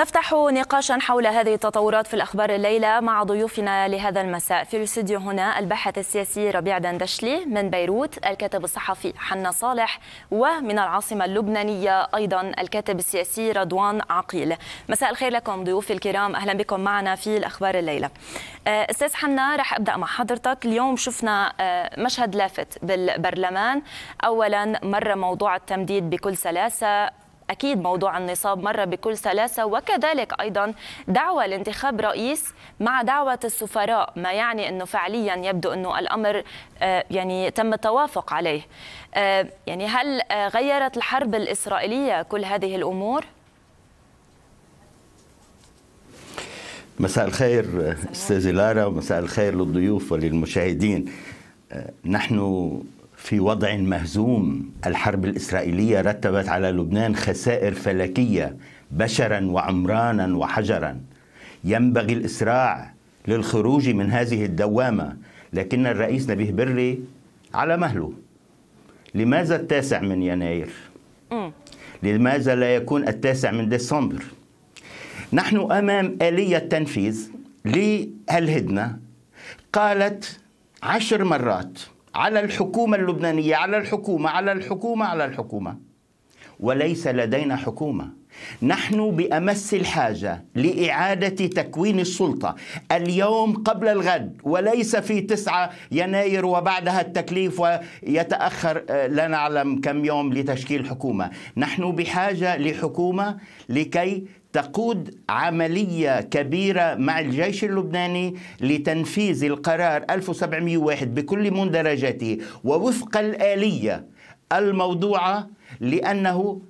نفتح نقاشا حول هذه التطورات في الأخبار الليلة مع ضيوفنا لهذا المساء في الاستوديو هنا الباحث السياسي ربيع دندشلي من بيروت الكاتب الصحفي حنا صالح ومن العاصمة اللبنانية أيضا الكاتب السياسي رضوان عقيل مساء الخير لكم ضيوفي الكرام أهلا بكم معنا في الأخبار الليلة آه، أستاذ حنا راح أبدأ مع حضرتك اليوم شفنا آه، مشهد لافت بالبرلمان أولا مرة موضوع التمديد بكل سلاسة أكيد موضوع النصاب مرة بكل سلاسة وكذلك أيضا دعوة لانتخاب رئيس مع دعوة السفراء ما يعني أنه فعليا يبدو أنه الأمر آه، يعني تم التوافق عليه آه، يعني هل آه، غيرت الحرب الإسرائيلية كل هذه الأمور؟ مساء الخير استاذه لارا ومساء الخير للضيوف وللمشاهدين نحن في وضع مهزوم الحرب الإسرائيلية رتبت على لبنان خسائر فلكية بشرا وعمرانا وحجرا ينبغي الإسراع للخروج من هذه الدوامة لكن الرئيس نبيه بري على مهله لماذا التاسع من يناير؟ لماذا لا يكون التاسع من ديسمبر؟ نحن أمام آلية تنفيذ للهدنة قالت عشر مرات على الحكومة اللبنانية على الحكومة على الحكومة على الحكومة وليس لدينا حكومة نحن بأمس الحاجة لإعادة تكوين السلطة اليوم قبل الغد وليس في 9 يناير وبعدها التكليف ويتأخر آه، لا نعلم كم يوم لتشكيل حكومة نحن بحاجة لحكومة لكي تقود عملية كبيرة مع الجيش اللبناني لتنفيذ القرار 1701 بكل مندرجاته ووفق الآلية الموضوعة لأنه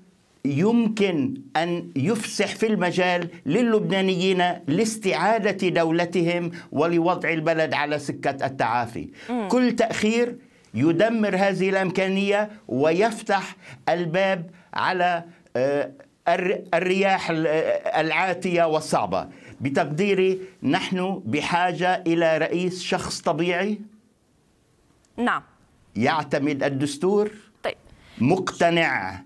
يمكن ان يفسح في المجال للبنانيين لاستعاده دولتهم ولوضع البلد على سكه التعافي. م. كل تاخير يدمر هذه الامكانيه ويفتح الباب على آه، الرياح العاتيه والصعبه بتقديري نحن بحاجه الى رئيس شخص طبيعي نعم يعتمد الدستور طيب مقتنع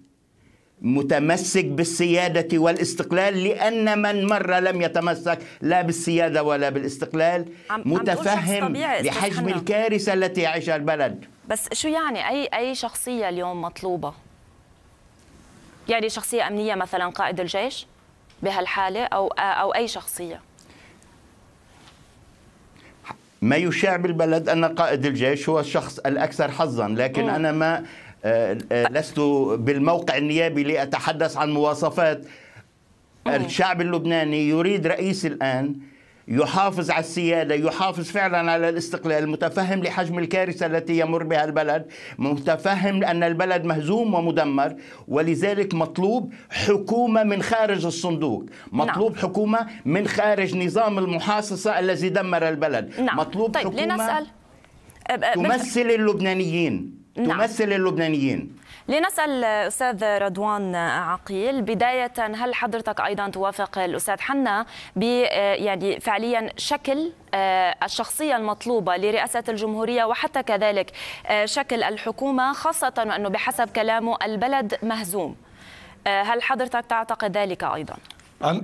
متمسك بالسيادة والاستقلال لأن من مر لم يتمسك لا بالسيادة ولا بالاستقلال عم متفهم بحجم الكارثة التي يعيشها البلد بس شو يعني أي أي شخصية اليوم مطلوبة يعني شخصية أمنية مثلا قائد الجيش بهالحالة أو أو أي شخصية ما يشاع بالبلد أن قائد الجيش هو الشخص الأكثر حظا لكن م. أنا ما آه، آه، لست بالموقع النيابي لأتحدث عن مواصفات الشعب اللبناني يريد رئيس الآن يحافظ على السياده، يحافظ فعلا على الاستقلال، متفهم لحجم الكارثه التي يمر بها البلد، متفهم ان البلد مهزوم ومدمر، ولذلك مطلوب حكومه من خارج الصندوق، مطلوب نعم. حكومه من خارج نظام المحاصصه الذي دمر البلد، نعم. مطلوب طيب حكومه لنسأل. تمثل اللبنانيين نعم. تمثل اللبنانيين لنسأل أستاذ رضوان عقيل بداية هل حضرتك أيضا توافق الأستاذ حنا ب آه، يعني فعليا شكل آه، الشخصية المطلوبة لرئاسة الجمهورية وحتى كذلك آه، شكل الحكومة خاصة انه بحسب كلامه البلد مهزوم هل حضرتك تعتقد ذلك أيضا؟ أنا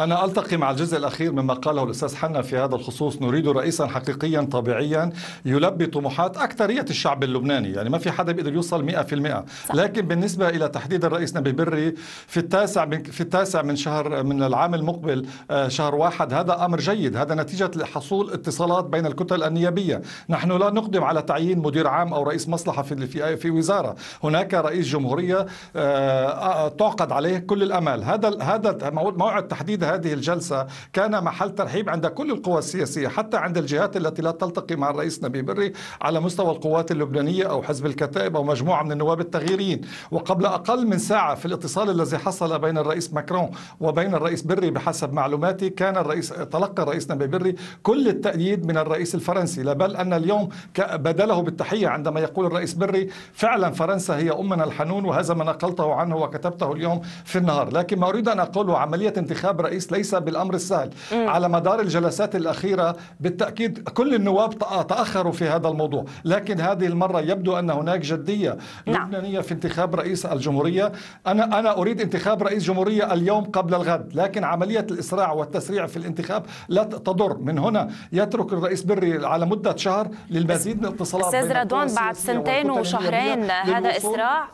أنا ألتقي مع الجزء الأخير مما قاله الأستاذ حنا في هذا الخصوص نريد رئيسا حقيقيا طبيعيا يلبي طموحات أكثرية الشعب اللبناني يعني ما في حدا بيقدر يوصل 100% لكن بالنسبة إلى تحديد الرئيس نبي بري في التاسع من في التاسع من شهر من العام المقبل آه، شهر واحد هذا أمر جيد هذا نتيجة حصول اتصالات بين الكتل النيابية نحن لا نقدم على تعيين مدير عام أو رئيس مصلحة في في, في وزارة هناك رئيس جمهورية آه، آه، تعقد عليه كل الأمال هذا هذا موعد تحديد هذه الجلسة كان محل ترحيب عند كل القوى السياسية حتى عند الجهات التي لا تلتقي مع الرئيس نبي بري على مستوى القوات اللبنانية أو حزب الكتائب أو مجموعة من النواب التغييريين وقبل أقل من ساعة في الاتصال الذي حصل بين الرئيس ماكرون وبين الرئيس بري بحسب معلوماتي كان الرئيس تلقى الرئيس نبي بري كل التأييد من الرئيس الفرنسي لا بل أن اليوم بدله بالتحية عندما يقول الرئيس بري فعلا فرنسا هي أمنا الحنون وهذا ما نقلته عنه وكتبته اليوم في النهار لكن ما أريد أن أقوله عملية انتخاب رئيس الرئيس ليس بالامر السهل مم. على مدار الجلسات الاخيره بالتاكيد كل النواب تاخروا في هذا الموضوع لكن هذه المره يبدو ان هناك جديه نعم. لبنانيه في انتخاب رئيس الجمهوريه انا انا اريد انتخاب رئيس جمهوريه اليوم قبل الغد لكن عمليه الاسراع والتسريع في الانتخاب لا تضر من هنا يترك الرئيس بري على مده شهر للمزيد من الاتصالات استاذ رضوان بعد سنتين وشهرين هذا اسراع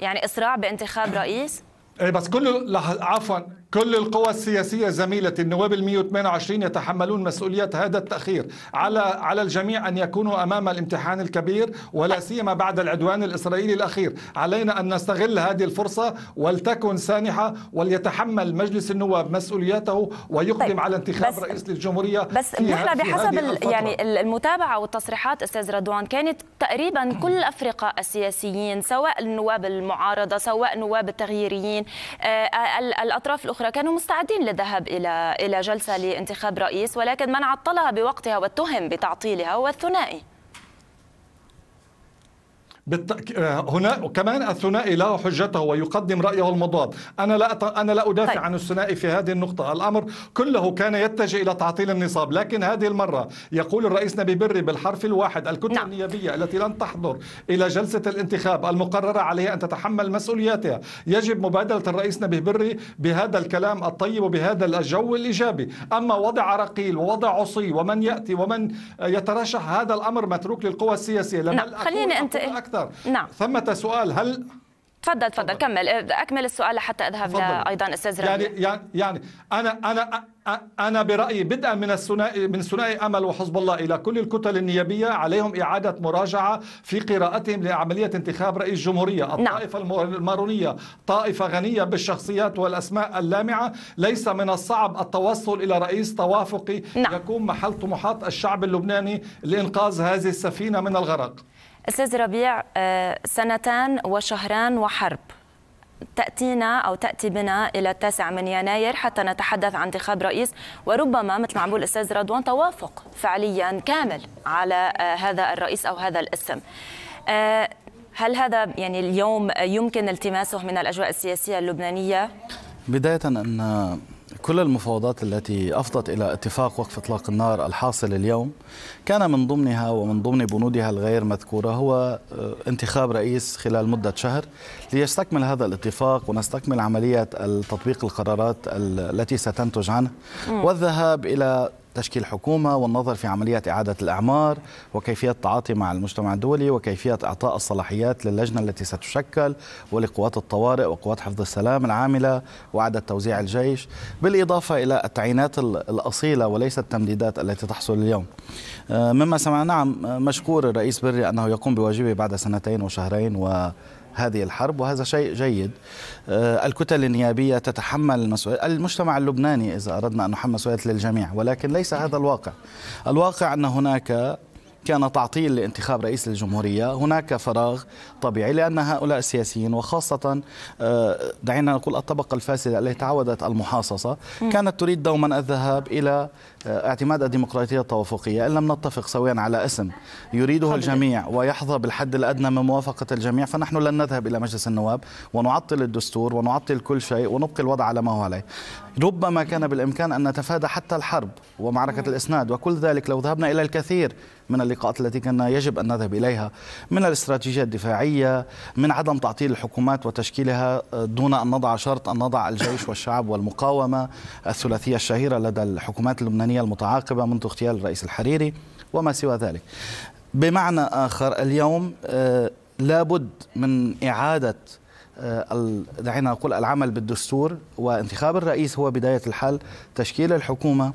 يعني اسراع بانتخاب رئيس إيه، بس كله عفوا كل القوى السياسية زميلتي النواب ال 128 يتحملون مسؤولية هذا التأخير على على الجميع أن يكونوا أمام الامتحان الكبير ولا سيما بعد العدوان الإسرائيلي الأخير علينا أن نستغل هذه الفرصة ولتكن سانحة وليتحمل مجلس النواب مسؤوليته ويقدم طيب. على انتخاب رئيس للجمهورية بس نحن بحسب يعني المتابعة والتصريحات أستاذ رضوان كانت تقريبا كل أفرقاء السياسيين سواء النواب المعارضة سواء نواب التغييريين آه، الأطراف الأخرى أخرى كانوا مستعدين للذهاب إلى إلى جلسة لانتخاب رئيس ولكن من عطلها بوقتها واتهم بتعطيلها هو الثنائي بالت... آه، هنا وكمان الثنائي له حجته ويقدم رايه المضاد انا لا أت... انا لا ادافع طيب. عن الثنائي في هذه النقطه الامر كله كان يتجه الى تعطيل النصاب لكن هذه المره يقول الرئيس نبي بري بالحرف الواحد الكتل نعم. النيابيه التي لن تحضر الى جلسه الانتخاب المقرره عليها ان تتحمل مسؤولياتها يجب مبادله الرئيس نبي بري بهذا الكلام الطيب وبهذا الجو الايجابي اما وضع رقيل ووضع عصي ومن ياتي ومن يترشح هذا الامر متروك للقوى السياسيه لما نعم. خليني انت أكثر اكثر نعم ثمه سؤال هل تفضل تفضل كمل اكمل السؤال لحتى اذهب ايضا استاذ يعني-, يعني يعني انا انا انا برايي بدءا من الثنائي من ثنائي امل وحزب الله الى كل الكتل النيابيه عليهم اعاده مراجعه في قراءتهم لعمليه انتخاب رئيس جمهوريه، نعم. الطائفه نعم. المارونيه طائفه غنيه بالشخصيات والاسماء اللامعه، ليس من الصعب التوصل الى رئيس توافقي نعم. يكون محل طموحات الشعب اللبناني لانقاذ هذه السفينه من الغرق. استاذ ربيع آه، سنتان وشهران وحرب تأتينا أو تأتي بنا إلى التاسع من يناير حتى نتحدث عن انتخاب رئيس وربما مثل ما عم بقول الأستاذ رضوان توافق فعليا كامل على آه، هذا الرئيس أو هذا الاسم آه، هل هذا يعني اليوم يمكن التماسه من الأجواء السياسية اللبنانية؟ بداية أن كل المفاوضات التي أفضت إلى اتفاق وقف إطلاق النار الحاصل اليوم كان من ضمنها ومن ضمن بنودها الغير مذكورة هو آه، انتخاب رئيس خلال مدة شهر ليستكمل هذا الاتفاق ونستكمل عملية تطبيق القرارات التي ستنتج عنه والذهاب إلى تشكيل حكومة والنظر في عملية إعادة الأعمار وكيفية التعاطي مع المجتمع الدولي وكيفية إعطاء الصلاحيات للجنة التي ستشكل ولقوات الطوارئ وقوات حفظ السلام العاملة وعدد توزيع الجيش بالإضافة إلى التعيينات الأصيلة وليس التمديدات التي تحصل اليوم آه، مما سمعنا نعم مشكور الرئيس بري أنه يقوم بواجبه بعد سنتين وشهرين و هذه الحرب وهذا شيء جيد آه، الكتل النيابية تتحمل المسؤولية المجتمع اللبناني إذا أردنا أن نحمل مسؤولية للجميع ولكن ليس هذا الواقع الواقع أن هناك كان تعطيل لانتخاب رئيس الجمهورية هناك فراغ طبيعي لأن هؤلاء السياسيين وخاصة آه، دعينا نقول الطبقة الفاسدة التي تعودت المحاصصة كانت تريد دوما الذهاب إلى آه، اعتماد الديمقراطية التوافقية إن لم نتفق سويا على اسم يريده الجميع ويحظى بالحد الأدنى من موافقة الجميع فنحن لن نذهب إلى مجلس النواب ونعطل الدستور ونعطل كل شيء ونبقي الوضع على ما هو عليه ربما كان بالإمكان أن نتفادى حتى الحرب ومعركة نعم. الإسناد وكل ذلك لو ذهبنا إلى الكثير من اللقاءات التي كان يجب أن نذهب إليها من الاستراتيجية الدفاعية من عدم تعطيل الحكومات وتشكيلها آه، دون أن نضع شرط أن نضع الجيش والشعب والمقاومة الثلاثية الشهيرة لدى الحكومات اللبنانية المتعاقبة منذ اغتيال الرئيس الحريري وما سوى ذلك بمعنى آخر اليوم آه، لابد من إعادة آه، دعينا نقول العمل بالدستور وانتخاب الرئيس هو بداية الحل تشكيل الحكومة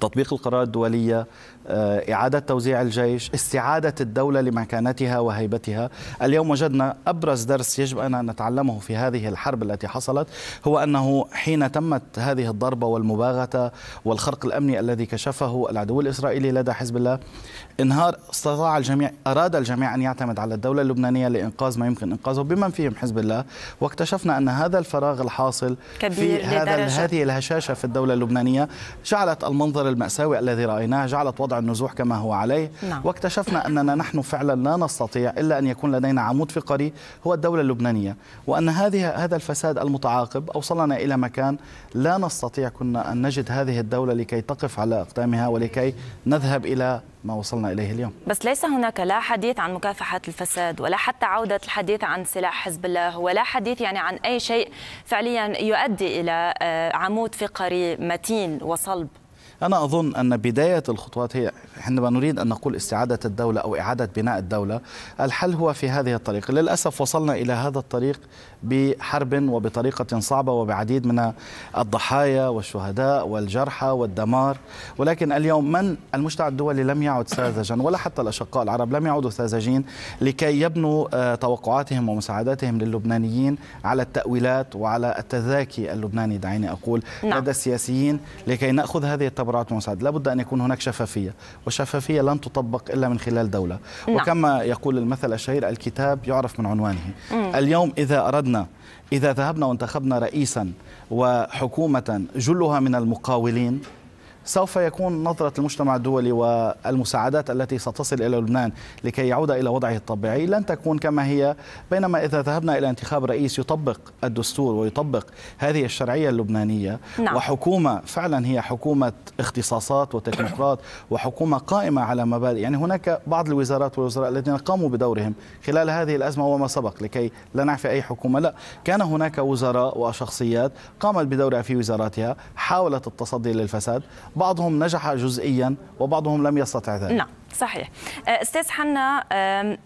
تطبيق القرارات الدولية آه، إعادة توزيع الجيش استعادة الدولة لمكانتها وهيبتها اليوم وجدنا أبرز درس يجب أن نتعلمه في هذه الحرب التي حصلت هو أنه حين تمت هذه الضربة والمباغتة والخرق الأمني الذي كشفه العدو الإسرائيلي لدى حزب الله انهار استطاع الجميع أراد الجميع أن يعتمد على الدولة اللبنانية لإنقاذ ما يمكن إنقاذه بمن فيهم حزب الله واكتشفنا أن هذا الفراغ الحاصل في هذا هذه الهشاشة في الدولة اللبنانية جعلت المنظر المأساوي الذي رأيناه جعلت وضع النزوح كما هو عليه نعم. واكتشفنا أننا نحن فعلا لا نستطيع إلا أن يكون لدينا عمود فقري هو الدولة اللبنانية وأن هذه هذا الفساد المتعاقب أوصلنا إلى مكان لا نستطيع كنا أن نجد هذه الدولة لكي تقف على أقدامها ولكي نذهب إلى ما وصلنا إليه اليوم بس ليس هناك لا حديث عن مكافحة الفساد ولا حتى عودة الحديث عن سلاح حزب الله ولا حديث يعني عن أي شيء فعليا يؤدي إلى آه، عمود فقري متين وصلب أنا أظن أن بداية الخطوات هي عندما نريد أن نقول استعادة الدولة أو إعادة بناء الدولة الحل هو في هذه الطريق للأسف وصلنا إلى هذا الطريق بحرب وبطريقة صعبة وبعديد من الضحايا والشهداء والجرحى والدمار ولكن اليوم من المجتمع الدولي لم يعد ساذجا ولا حتى الأشقاء العرب لم يعودوا ساذجين لكي يبنوا آه، توقعاتهم ومساعداتهم للبنانيين على التأويلات وعلى التذاكي اللبناني دعيني أقول نعم. لدى السياسيين لكي نأخذ هذه التبرعات خبرات ومصادر لابد أن يكون هناك شفافية والشفافية لن تطبق إلا من خلال دولة نعم. وكما يقول المثل الشهير الكتاب يعرف من عنوانه مم. اليوم إذا أردنا إذا ذهبنا وانتخبنا رئيسا وحكومة جلها من المقاولين سوف يكون نظرة المجتمع الدولي والمساعدات التي ستصل إلى لبنان لكي يعود إلى وضعه الطبيعي لن تكون كما هي بينما إذا ذهبنا إلى انتخاب رئيس يطبق الدستور ويطبق هذه الشرعية اللبنانية نعم. وحكومة فعلا هي حكومة اختصاصات وتكنوقراط وحكومة قائمة على مبادئ يعني هناك بعض الوزارات والوزراء الذين قاموا بدورهم خلال هذه الأزمة وما سبق لكي لا نعفي أي حكومة لا كان هناك وزراء وشخصيات قامت بدورها في وزاراتها حاولت التصدي للفساد بعضهم نجح جزئيا وبعضهم لم يستطع ذلك نعم صحيح آه، استاذ حنا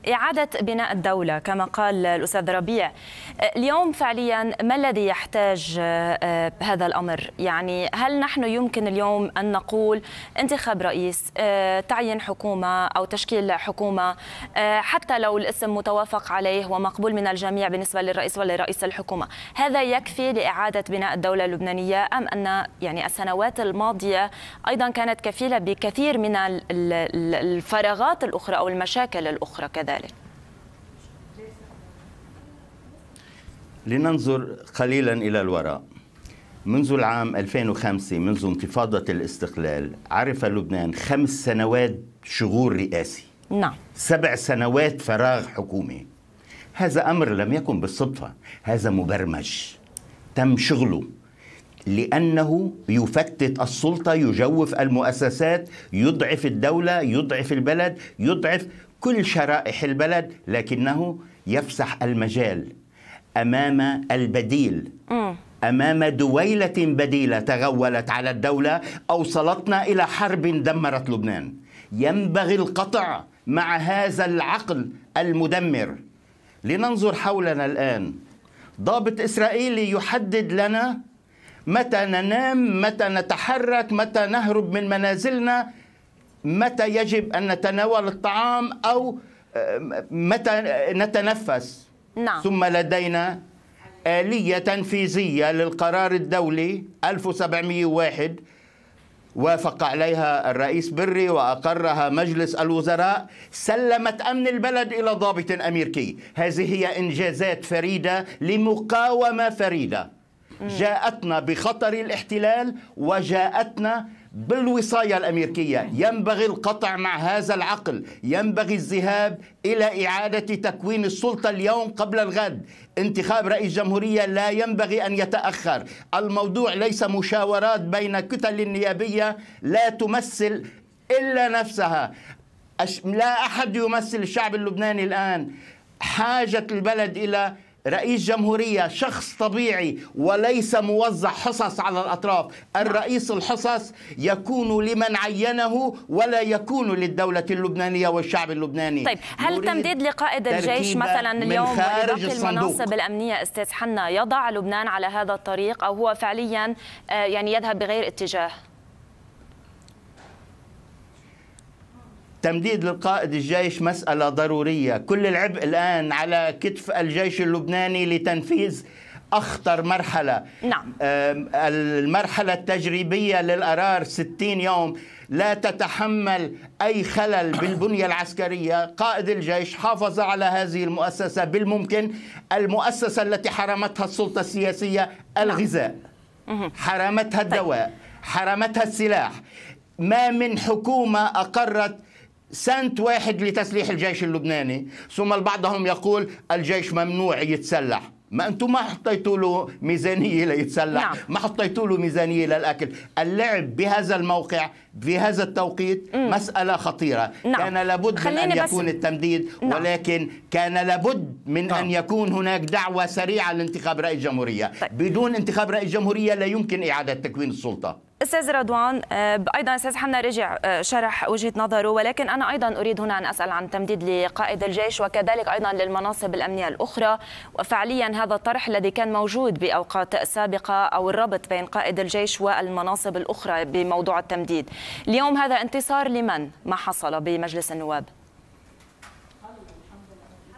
اعاده بناء الدوله كما قال الاستاذ ربيع آه، اليوم فعليا ما الذي يحتاج آه، هذا الامر يعني هل نحن يمكن اليوم ان نقول انتخاب رئيس تعيين حكومه او تشكيل حكومه حتى لو الاسم متوافق عليه ومقبول من الجميع بالنسبه للرئيس ولا رئيس الحكومه هذا يكفي لاعاده بناء الدوله اللبنانيه ام ان يعني السنوات الماضيه ايضا كانت كفيله بكثير من ال الفراغات الأخرى أو المشاكل الأخرى كذلك لننظر قليلا إلى الوراء منذ العام 2005 منذ انتفاضة الاستقلال عرف لبنان خمس سنوات شغور رئاسي نعم سبع سنوات فراغ حكومي هذا أمر لم يكن بالصدفة هذا مبرمج تم شغله لأنه يفتت السلطة يجوف المؤسسات يضعف الدولة يضعف البلد يضعف كل شرائح البلد لكنه يفسح المجال أمام البديل أمام دويلة بديلة تغولت على الدولة أوصلتنا إلى حرب دمرت لبنان ينبغي القطع مع هذا العقل المدمر لننظر حولنا الآن ضابط إسرائيلي يحدد لنا متى ننام متى نتحرك متى نهرب من منازلنا متى يجب أن نتناول الطعام أو آه، متى نتنفس نعم. ثم لدينا آلية تنفيذية للقرار الدولي 1701 وافق عليها الرئيس بري وأقرها مجلس الوزراء سلمت أمن البلد إلى ضابط أمريكي هذه هي إنجازات فريدة لمقاومة فريدة جاءتنا بخطر الاحتلال وجاءتنا بالوصاية الأمريكية ينبغي القطع مع هذا العقل ينبغي الذهاب إلى إعادة تكوين السلطة اليوم قبل الغد انتخاب رئيس جمهورية لا ينبغي أن يتأخر الموضوع ليس مشاورات بين كتل النيابية لا تمثل إلا نفسها لا أحد يمثل الشعب اللبناني الآن حاجة البلد إلى رئيس جمهورية شخص طبيعي وليس موزع حصص على الأطراف الرئيس الحصص يكون لمن عينه ولا يكون للدولة اللبنانية والشعب اللبناني طيب هل تمديد لقائد الجيش مثلا اليوم ولباقي المناصب الأمنية أستاذ حنا يضع لبنان على هذا الطريق أو هو فعليا آه، يعني يذهب بغير اتجاه تمديد للقائد الجيش مسألة ضرورية كل العبء الآن على كتف الجيش اللبناني لتنفيذ أخطر مرحلة نعم. المرحلة التجريبية للقرار 60 يوم لا تتحمل أي خلل بالبنية العسكرية قائد الجيش حافظ على هذه المؤسسة بالممكن المؤسسة التي حرمتها السلطة السياسية نعم. الغذاء حرمتها الدواء طيب. حرمتها السلاح ما من حكومة أقرت سنت واحد لتسليح الجيش اللبناني ثم بعضهم يقول الجيش ممنوع يتسلح ما انتم ما حطيتوا له ميزانيه ليتسلح نعم. ما حطيتوا له ميزانيه للاكل اللعب بهذا الموقع في هذا التوقيت مم. مساله خطيره نعم. كان لابد من ان يكون بس... التمديد نعم. ولكن كان لابد من نعم. ان يكون هناك دعوه سريعه لانتخاب رئيس جمهوريه طيب. بدون انتخاب رئيس جمهوريه لا يمكن اعاده تكوين السلطه استاذ رضوان آه، ايضا استاذ حنا رجع آه، شرح وجهه نظره ولكن انا ايضا اريد هنا ان اسال عن تمديد لقائد الجيش وكذلك ايضا للمناصب الامنيه الاخرى وفعليا هذا الطرح الذي كان موجود باوقات سابقه او الربط بين قائد الجيش والمناصب الاخرى بموضوع التمديد اليوم هذا انتصار لمن ما حصل بمجلس النواب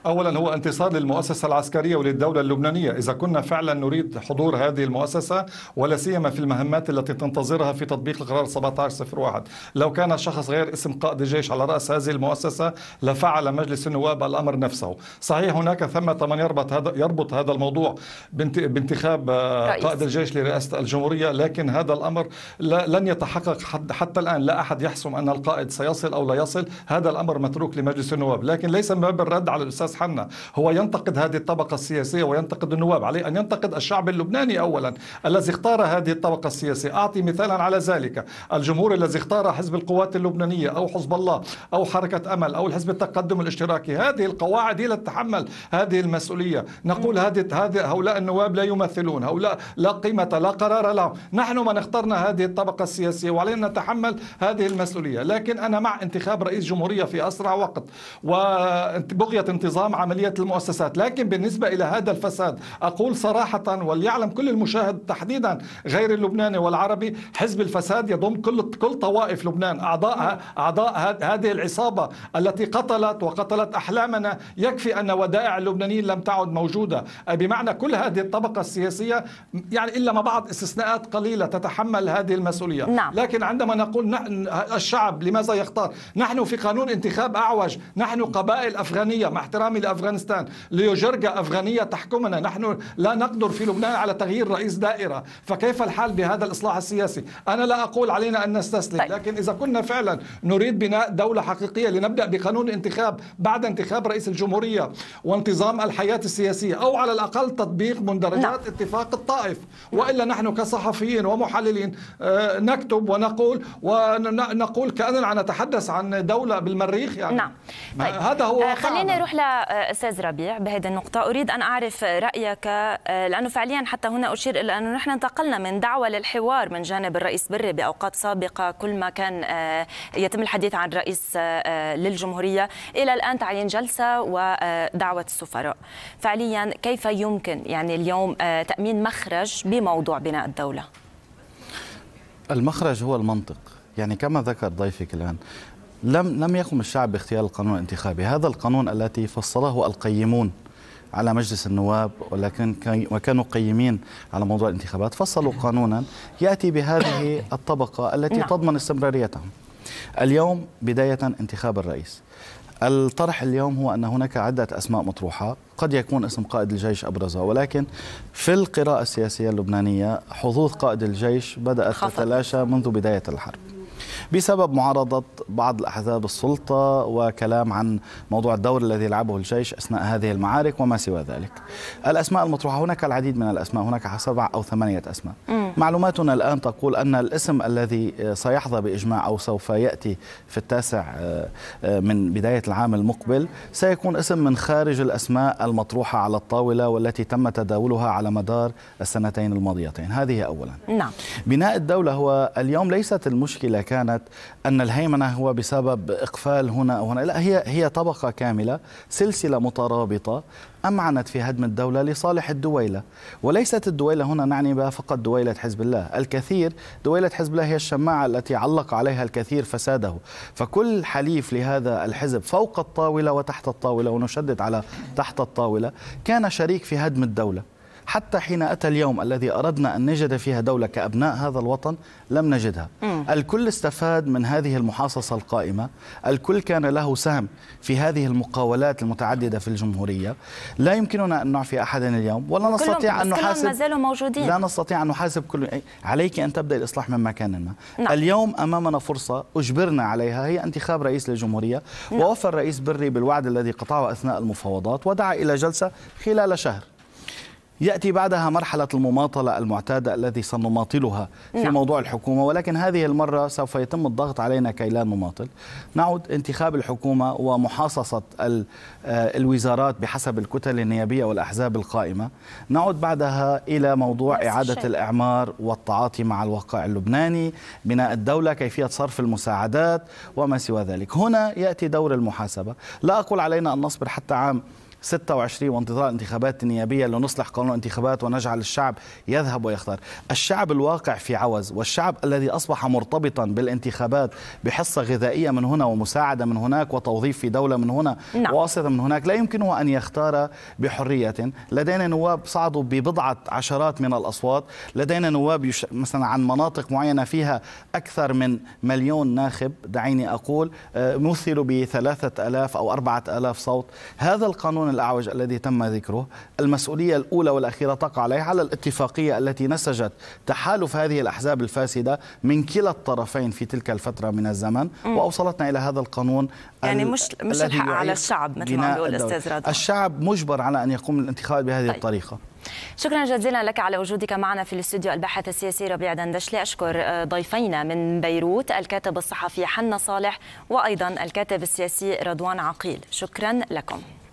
اولا هو انتصار للمؤسسه العسكريه وللدوله اللبنانيه، اذا كنا فعلا نريد حضور هذه المؤسسه ولا سيما في المهمات التي تنتظرها في تطبيق القرار 1701 لو كان شخص غير اسم قائد الجيش على رأس هذه المؤسسة لفعل مجلس النواب الأمر نفسه صحيح هناك ثمة من يربط هذا, يربط هذا الموضوع بانتخاب آه، قائد الجيش لرئاسة الجمهورية لكن هذا الأمر لن يتحقق حتى الآن لا أحد يحسم أن القائد سيصل أو لا يصل هذا الأمر متروك لمجلس النواب لكن ليس من باب الرد على الأستاذ حنا هو ينتقد هذه الطبقة السياسية وينتقد النواب عليه أن ينتقد الشعب اللبناني أولا الذي اختار هذه الطبقة السياسية أعطي مثالا على ذلك الجمهور الذي اختار حزب القوات اللبنانية أو حزب الله أو حركة أمل أو الحزب التقدم الاشتراكي هذه القواعد هي تتحمل هذه المسؤولية نقول هذه هؤلاء النواب لا يمثلون هؤلاء لا قيمة لا قرار لهم نحن من اخترنا هذه الطبقة السياسية وعلينا نتحمل هذه المسؤولية لكن أنا مع انتخاب رئيس جمهورية في أسرع وقت وبغية انتظار نظام عملية المؤسسات لكن بالنسبة إلى هذا الفساد أقول صراحة وليعلم كل المشاهد تحديدا غير اللبناني والعربي حزب الفساد يضم كل كل طوائف لبنان أعضاء أعضاء هذه العصابة التي قتلت وقتلت أحلامنا يكفي أن ودائع اللبنانيين لم تعد موجودة بمعنى كل هذه الطبقة السياسية يعني إلا ما بعض استثناءات قليلة تتحمل هذه المسؤولية نعم. لكن عندما نقول نحن الشعب لماذا يختار نحن في قانون انتخاب أعوج نحن قبائل أفغانية مع احترام الانتقامي لافغانستان ليجرجى افغانيه تحكمنا نحن لا نقدر في لبنان على تغيير رئيس دائره فكيف الحال بهذا الاصلاح السياسي انا لا اقول علينا ان نستسلم طيب. لكن اذا كنا فعلا نريد بناء دوله حقيقيه لنبدا بقانون انتخاب بعد انتخاب رئيس الجمهوريه وانتظام الحياه السياسيه او على الاقل تطبيق مندرجات لا. نعم. اتفاق الطائف نعم. والا نحن كصحفيين ومحللين آه، نكتب ونقول ونقول كاننا نتحدث عن دوله بالمريخ يعني نعم. طيب. هذا هو آه، خلينا نروح ل استاذ ربيع بهذه النقطه اريد ان اعرف رايك آه، لانه فعليا حتى هنا اشير الى انه نحن انتقلنا من دعوه للحوار من جانب الرئيس بري باوقات سابقه كل ما كان آه، يتم الحديث عن رئيس آه، للجمهوريه الى الان تعيين جلسه ودعوه السفراء فعليا كيف يمكن يعني اليوم تامين مخرج بموضوع بناء الدوله المخرج هو المنطق يعني كما ذكر ضيفك الآن لم لم يقم الشعب باختيار القانون الانتخابي هذا القانون الذي فصله القيمون على مجلس النواب ولكن وكانوا قيمين على موضوع الانتخابات فصلوا قانونا ياتي بهذه الطبقه التي نعم. تضمن استمراريتهم اليوم بدايه انتخاب الرئيس الطرح اليوم هو أن هناك عدة أسماء مطروحة قد يكون اسم قائد الجيش أبرزها ولكن في القراءة السياسية اللبنانية حظوظ قائد الجيش بدأت تتلاشى منذ بداية الحرب بسبب معارضة بعض الأحزاب السلطة وكلام عن موضوع الدور الذي يلعبه الجيش أثناء هذه المعارك وما سوى ذلك الأسماء المطروحة هناك العديد من الأسماء هناك سبع أو ثمانية أسماء معلوماتنا الآن تقول أن الاسم الذي سيحظى بإجماع أو سوف يأتي في التاسع آه، آه، من بداية العام المقبل سيكون اسم من خارج الأسماء المطروحة على الطاولة والتي تم تداولها على مدار السنتين الماضيتين هذه أولا نعم. بناء الدولة هو اليوم ليست المشكلة كانت أن الهيمنة هو بسبب إقفال هنا أو هنا لا هي هي طبقة كاملة سلسلة مترابطة أمعنت في هدم الدولة لصالح الدويلة وليست الدويلة هنا نعني بها فقط دويلة حزب الله الكثير دويلة حزب الله هي الشماعة التي علق عليها الكثير فساده فكل حليف لهذا الحزب فوق الطاولة وتحت الطاولة ونشدد على تحت الطاولة كان شريك في هدم الدولة حتى حين أتى اليوم الذي أردنا أن نجد فيها دولة كأبناء هذا الوطن لم نجدها م. الكل استفاد من هذه المحاصصة القائمة الكل كان له سهم في هذه المقاولات المتعددة في الجمهورية لا يمكننا أن نعفي أحدا اليوم ولا نستطيع أن نحاسب ما زالوا موجودين لا نستطيع أن نحاسب كل عليك أن تبدأ الإصلاح من مكان ما نعم. اليوم أمامنا فرصة أجبرنا عليها هي انتخاب رئيس للجمهورية نعم. ووفى الرئيس بري بالوعد الذي قطعه أثناء المفاوضات ودعا إلى جلسة خلال شهر يأتي بعدها مرحلة المماطلة المعتادة التي سنماطلها في نعم. موضوع الحكومة ولكن هذه المرة سوف يتم الضغط علينا كي لا نماطل نعود انتخاب الحكومة ومحاصصة آه، الوزارات بحسب الكتل النيابية والأحزاب القائمة نعود بعدها إلى موضوع إعادة الشيء. الإعمار والتعاطي مع الواقع اللبناني بناء الدولة كيفية صرف المساعدات وما سوى ذلك هنا يأتي دور المحاسبة لا أقول علينا أن نصبر حتى عام 26 وانتظار الانتخابات النيابية لنصلح قانون الانتخابات ونجعل الشعب يذهب ويختار الشعب الواقع في عوز والشعب الذي أصبح مرتبطا بالانتخابات بحصة غذائية من هنا ومساعدة من هناك وتوظيف في دولة من هنا نعم. واسطة من هناك لا يمكنه أن يختار بحرية لدينا نواب صعدوا ببضعة عشرات من الأصوات لدينا نواب يش... مثلا عن مناطق معينة فيها أكثر من مليون ناخب دعيني أقول آه، مثلوا بثلاثة ألاف أو أربعة ألاف صوت هذا القانون الأعوج الذي تم ذكره المسؤولية الأولى والأخيرة تقع عليه على الاتفاقية التي نسجت تحالف هذه الأحزاب الفاسدة من كلا الطرفين في تلك الفترة من الزمن وأوصلتنا إلى هذا القانون يعني مش مش الحق على الشعب مثل ما بيقول الأستاذ رضا الشعب مجبر على أن يقوم الانتخاب بهذه طيب. الطريقة شكرا جزيلا لك على وجودك معنا في الاستوديو الباحث السياسي ربيع دندشلي أشكر آه، ضيفينا من بيروت الكاتب الصحفي حنا صالح وأيضا الكاتب السياسي رضوان عقيل شكرا لكم